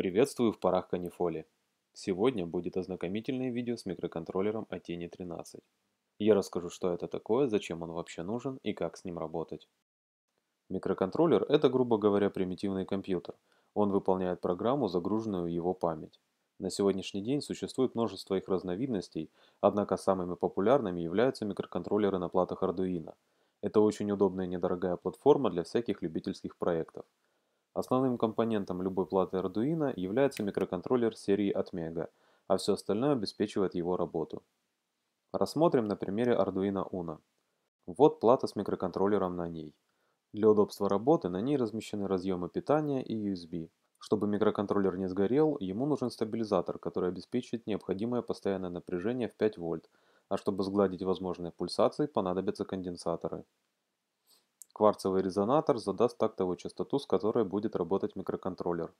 Приветствую в парах канифоли. Сегодня будет ознакомительное видео с микроконтроллером Atene 13. Я расскажу, что это такое, зачем он вообще нужен и как с ним работать. Микроконтроллер – это, грубо говоря, примитивный компьютер. Он выполняет программу, загруженную в его память. На сегодняшний день существует множество их разновидностей, однако самыми популярными являются микроконтроллеры на платах Arduino. Это очень удобная и недорогая платформа для всяких любительских проектов – Основным компонентом любой платы Arduino является микроконтроллер серии Atmega, а все остальное обеспечивает его работу. Рассмотрим на примере Arduino Uno. Вот плата с микроконтроллером на ней. Для удобства работы на ней размещены разъемы питания и USB. Чтобы микроконтроллер не сгорел, ему нужен стабилизатор, который обеспечит необходимое постоянное напряжение в 5 вольт, а чтобы сгладить возможные пульсации, понадобятся конденсаторы. Кварцевый резонатор задаст тактовую частоту, с которой будет работать микроконтроллер.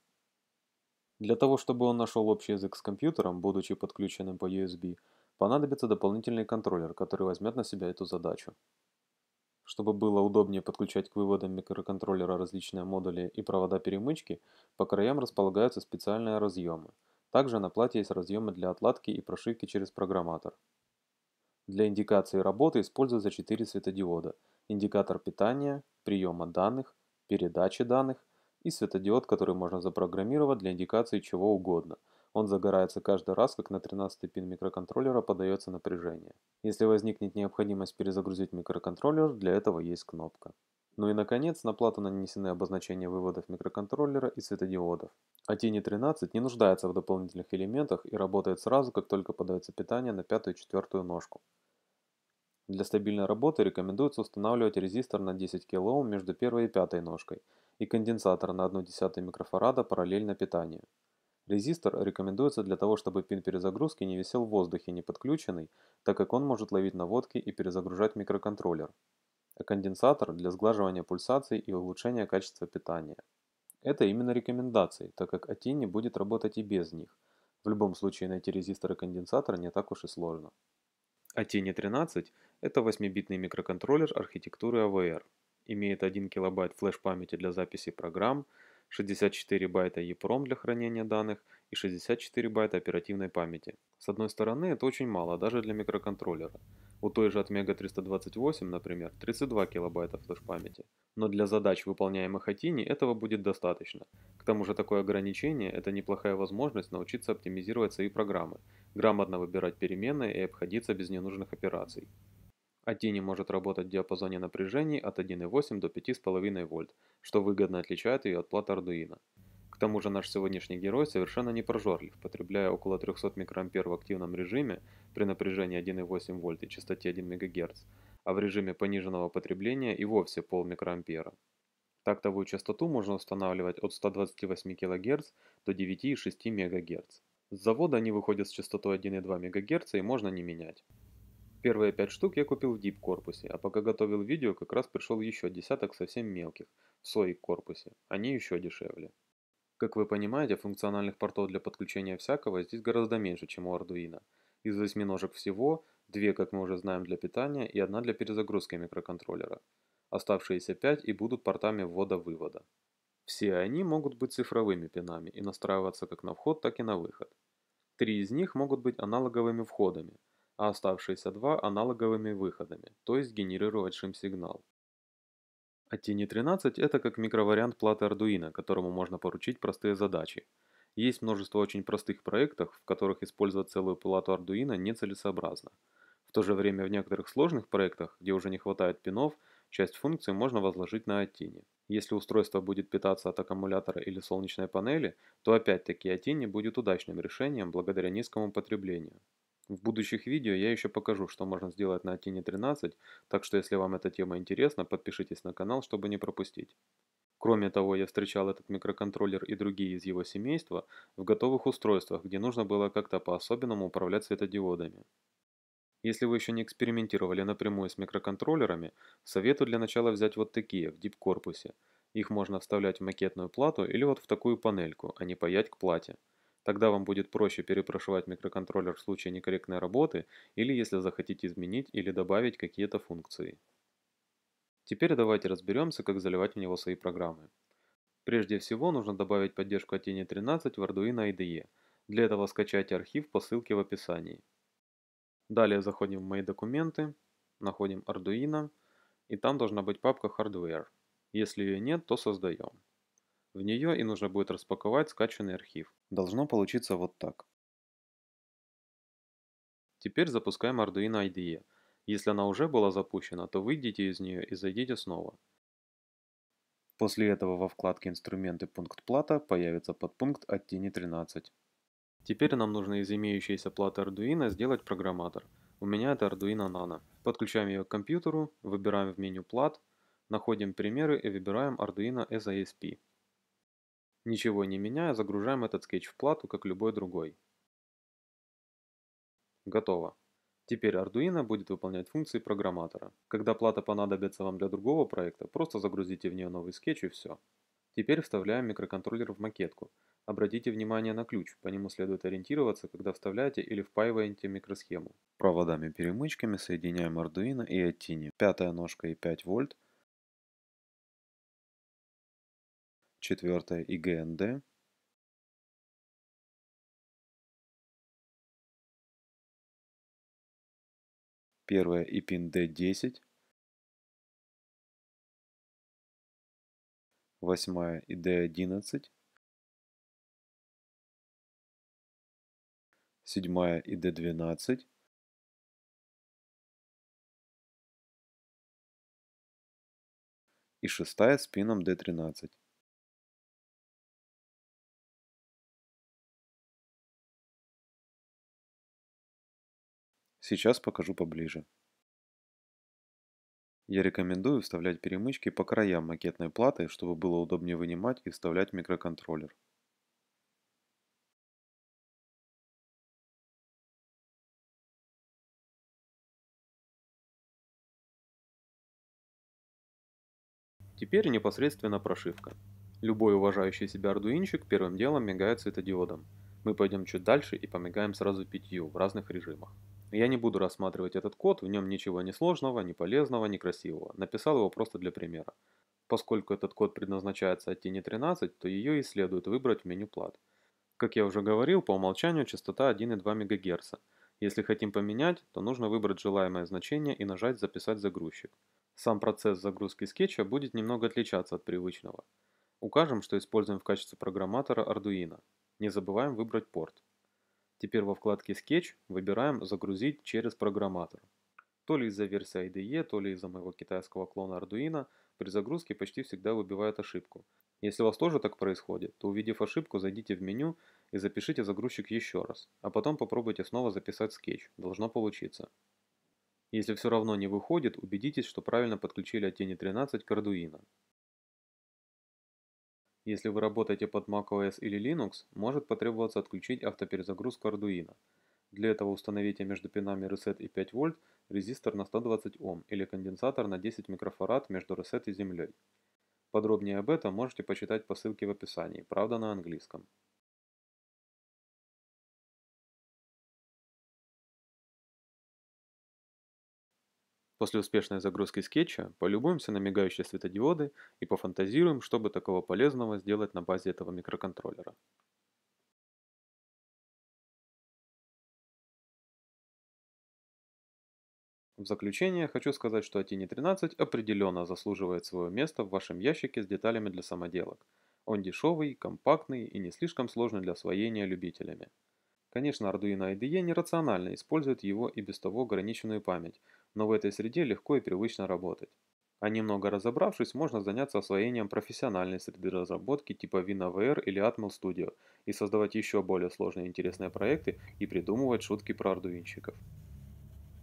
Для того, чтобы он нашел общий язык с компьютером, будучи подключенным по USB, понадобится дополнительный контроллер, который возьмет на себя эту задачу. Чтобы было удобнее подключать к выводам микроконтроллера различные модули и провода перемычки, по краям располагаются специальные разъемы. Также на плате есть разъемы для отладки и прошивки через программатор. Для индикации работы используются 4 светодиода – индикатор питания, приема данных, передачи данных и светодиод, который можно запрограммировать для индикации чего угодно. Он загорается каждый раз, как на 13-й пин микроконтроллера подается напряжение. Если возникнет необходимость перезагрузить микроконтроллер, для этого есть кнопка. Ну и наконец, на плату нанесены обозначения выводов микроконтроллера и светодиодов. А Тини 13 не нуждается в дополнительных элементах и работает сразу, как только подается питание на пятую и четвертую ножку. Для стабильной работы рекомендуется устанавливать резистор на 10 кОм между первой и пятой ножкой и конденсатор на 0,1 микрофарада параллельно питанию. Резистор рекомендуется для того, чтобы пин перезагрузки не висел в воздухе не подключенный, так как он может ловить наводки и перезагружать микроконтроллер. А конденсатор для сглаживания пульсаций и улучшения качества питания. Это именно рекомендации, так как ATI будет работать и без них. В любом случае найти резистор и конденсатор не так уж и сложно. ATI 13 это 8-битный микроконтроллер архитектуры AVR. А Имеет 1 килобайт флеш-памяти для записи программ, 64 байта EEPROM для хранения данных и 64 байта оперативной памяти. С одной стороны, это очень мало, даже для микроконтроллера. У той же от Mega 328, например, 32 килобайта флеш-памяти. Но для задач, выполняемых Атини, этого будет достаточно. К тому же такое ограничение – это неплохая возможность научиться оптимизировать свои программы, грамотно выбирать переменные и обходиться без ненужных операций. Атини может работать в диапазоне напряжений от 1,8 до 5,5 вольт, что выгодно отличает ее от плат Arduino. К тому же наш сегодняшний герой совершенно не прожорлив, потребляя около 300 микроампер в активном режиме при напряжении 1,8 вольт и частоте 1 МГц, а в режиме пониженного потребления и вовсе пол микроампера. Тактовую частоту можно устанавливать от 128 кГц до 9,6 МГц. С завода они выходят с частотой 1,2 МГц и можно не менять. Первые пять штук я купил в Deep корпусе, а пока готовил видео, как раз пришел еще десяток совсем мелких, в SOI корпусе, они еще дешевле. Как вы понимаете, функциональных портов для подключения всякого здесь гораздо меньше, чем у Arduino. Из восьминожек всего, две, как мы уже знаем, для питания и одна для перезагрузки микроконтроллера. Оставшиеся пять и будут портами ввода-вывода. Все они могут быть цифровыми пинами и настраиваться как на вход, так и на выход. Три из них могут быть аналоговыми входами – а оставшиеся два аналоговыми выходами, то есть генерировавшим сигнал. А тени 13 это как микровариант платы Arduino, которому можно поручить простые задачи. Есть множество очень простых проектов, в которых использовать целую плату Arduino нецелесообразно. В то же время в некоторых сложных проектах, где уже не хватает пинов, часть функций можно возложить на Atini. Если устройство будет питаться от аккумулятора или солнечной панели, то опять-таки Atini будет удачным решением благодаря низкому потреблению. В будущих видео я еще покажу, что можно сделать на Atini 13, так что если вам эта тема интересна, подпишитесь на канал, чтобы не пропустить. Кроме того, я встречал этот микроконтроллер и другие из его семейства в готовых устройствах, где нужно было как-то по-особенному управлять светодиодами. Если вы еще не экспериментировали напрямую с микроконтроллерами, советую для начала взять вот такие, в дип-корпусе. Их можно вставлять в макетную плату или вот в такую панельку, а не паять к плате. Тогда вам будет проще перепрошивать микроконтроллер в случае некорректной работы или если захотите изменить или добавить какие-то функции. Теперь давайте разберемся, как заливать в него свои программы. Прежде всего нужно добавить поддержку Atene 13 в Arduino IDE. Для этого скачайте архив по ссылке в описании. Далее заходим в «Мои документы», находим Arduino, и там должна быть папка «Hardware». Если ее нет, то создаем. В нее и нужно будет распаковать скачанный архив. Должно получиться вот так. Теперь запускаем Arduino IDE. Если она уже была запущена, то выйдите из нее и зайдите снова. После этого во вкладке «Инструменты. Пункт плата» появится подпункт «Оттени 13». Теперь нам нужно из имеющейся платы Arduino сделать программатор. У меня это Arduino Nano. Подключаем ее к компьютеру, выбираем в меню «Плат», находим примеры и выбираем Arduino as Ничего не меняя, загружаем этот скетч в плату, как любой другой. Готово. Теперь Arduino будет выполнять функции программатора. Когда плата понадобится вам для другого проекта, просто загрузите в нее новый скетч и все. Теперь вставляем микроконтроллер в макетку. Обратите внимание на ключ, по нему следует ориентироваться, когда вставляете или впаиваете микросхему. Проводами-перемычками соединяем Arduino и Attini. Пятая ножка и 5 вольт – четвертое ИГНД, первое ИПИН D10, восьмая и D11, седьмая и D12, и шестая с спином D13. Сейчас покажу поближе. Я рекомендую вставлять перемычки по краям макетной платы, чтобы было удобнее вынимать и вставлять микроконтроллер. Теперь непосредственно прошивка. Любой уважающий себя ардуинщик первым делом мигает светодиодом. Мы пойдем чуть дальше и помигаем сразу пятью в разных режимах. Я не буду рассматривать этот код, в нем ничего не сложного, не полезного, не красивого. Написал его просто для примера. Поскольку этот код предназначается от тени 13, то ее и следует выбрать в меню плат. Как я уже говорил, по умолчанию частота 1,2 МГц. Если хотим поменять, то нужно выбрать желаемое значение и нажать «Записать загрузчик». Сам процесс загрузки скетча будет немного отличаться от привычного. Укажем, что используем в качестве программатора Arduino. Не забываем выбрать порт. Теперь во вкладке Sketch выбираем «Загрузить через программатор». То ли из-за версии IDE, то ли из-за моего китайского клона Arduino, при загрузке почти всегда выбивает ошибку. Если у вас тоже так происходит, то увидев ошибку, зайдите в меню и запишите загрузчик еще раз, а потом попробуйте снова записать скетч, должно получиться. Если все равно не выходит, убедитесь, что правильно подключили от 13 к Arduino. Если вы работаете под macOS или Linux, может потребоваться отключить автоперезагрузку Arduino. Для этого установите между пинами Reset и 5 вольт резистор на 120 Ом или конденсатор на 10 микрофарад между Reset и землей. Подробнее об этом можете почитать по ссылке в описании, правда на английском. После успешной загрузки скетча полюбуемся на мигающие светодиоды и пофантазируем, что бы такого полезного сделать на базе этого микроконтроллера. В заключение хочу сказать, что Atini 13 определенно заслуживает свое место в вашем ящике с деталями для самоделок. Он дешевый, компактный и не слишком сложный для освоения любителями. Конечно, Arduino IDE нерационально использует его и без того ограниченную память, но в этой среде легко и привычно работать. А немного разобравшись, можно заняться освоением профессиональной среды разработки типа VinoVR или Atmel Studio и создавать еще более сложные и интересные проекты и придумывать шутки про ардуинщиков.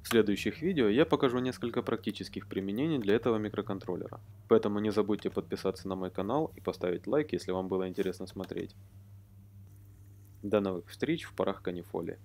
В следующих видео я покажу несколько практических применений для этого микроконтроллера. Поэтому не забудьте подписаться на мой канал и поставить лайк, если вам было интересно смотреть. До новых встреч в парах канифоли.